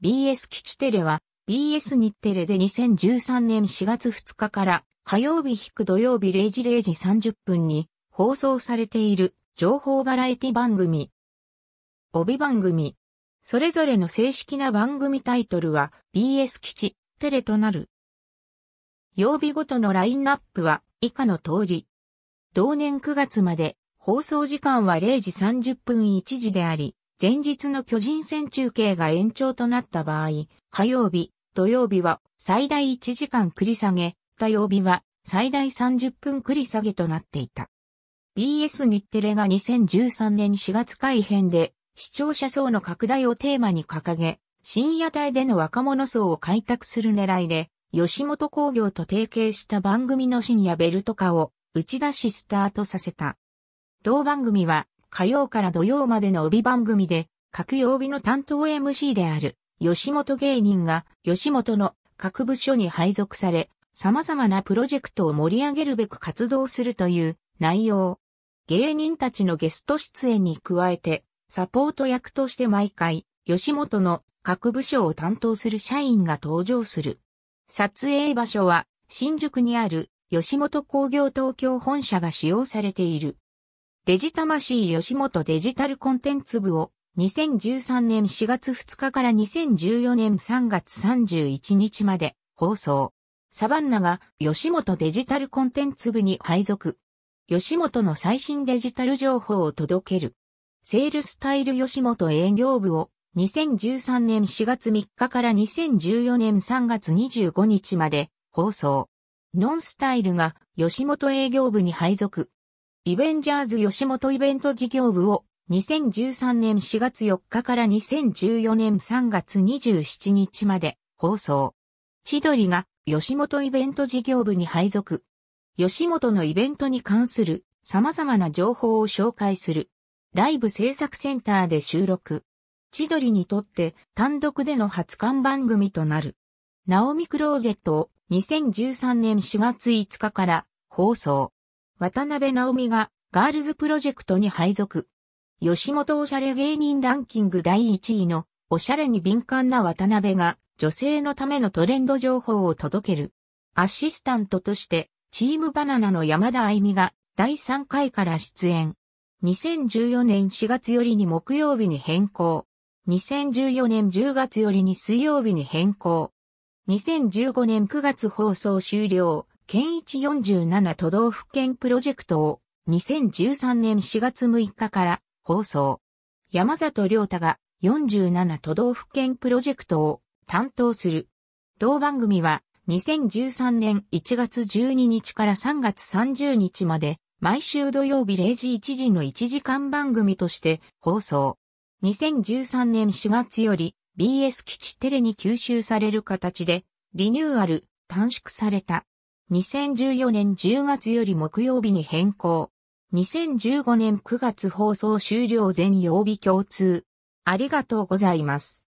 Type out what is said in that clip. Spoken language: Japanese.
BS 基地テレは BS 日テレで2013年4月2日から火曜日引く土曜日0時0時30分に放送されている情報バラエティ番組。帯番組。それぞれの正式な番組タイトルは BS 基地テレとなる。曜日ごとのラインナップは以下の通り。同年9月まで放送時間は0時30分1時であり、前日の巨人戦中継が延長となった場合、火曜日、土曜日は最大1時間繰り下げ、火曜日は最大30分繰り下げとなっていた。BS 日テレが2013年4月改編で視聴者層の拡大をテーマに掲げ、深夜帯での若者層を開拓する狙いで、吉本工業と提携した番組の深夜ベルト化を打ち出しスタートさせた。同番組は火曜から土曜までの帯番組で、各曜日の担当 MC である、吉本芸人が、吉本の各部署に配属され、様々なプロジェクトを盛り上げるべく活動するという内容。芸人たちのゲスト出演に加えて、サポート役として毎回、吉本の各部署を担当する社員が登場する。撮影場所は、新宿にある吉本工業東京本社が使用されている。デジ魂吉本デジタルコンテンツ部を2013年4月2日から2014年3月31日まで放送。サバンナが吉本デジタルコンテンツ部に配属。吉本の最新デジタル情報を届ける。セールスタイル吉本営業部を2013年4月3日から2014年3月25日まで放送。ノンスタイルが吉本営業部に配属。イベンジャーズ吉本イベント事業部を2013年4月4日から2014年3月27日まで放送。千鳥が吉本イベント事業部に配属。吉本のイベントに関する様々な情報を紹介する。ライブ制作センターで収録。千鳥にとって単独での初刊番組となる。ナオミクローゼットを2013年4月5日から放送。渡辺直美がガールズプロジェクトに配属。吉本おしゃれ芸人ランキング第1位のおしゃれに敏感な渡辺が女性のためのトレンド情報を届ける。アシスタントとしてチームバナナの山田愛美が第3回から出演。2014年4月よりに木曜日に変更。2014年10月よりに水曜日に変更。2015年9月放送終了。県一47都道府県プロジェクトを2013年4月6日から放送。山里亮太が47都道府県プロジェクトを担当する。同番組は2013年1月12日から3月30日まで毎週土曜日0時1時の1時間番組として放送。2013年4月より BS 基地テレに吸収される形でリニューアル、短縮された。2014年10月より木曜日に変更。2015年9月放送終了全曜日共通。ありがとうございます。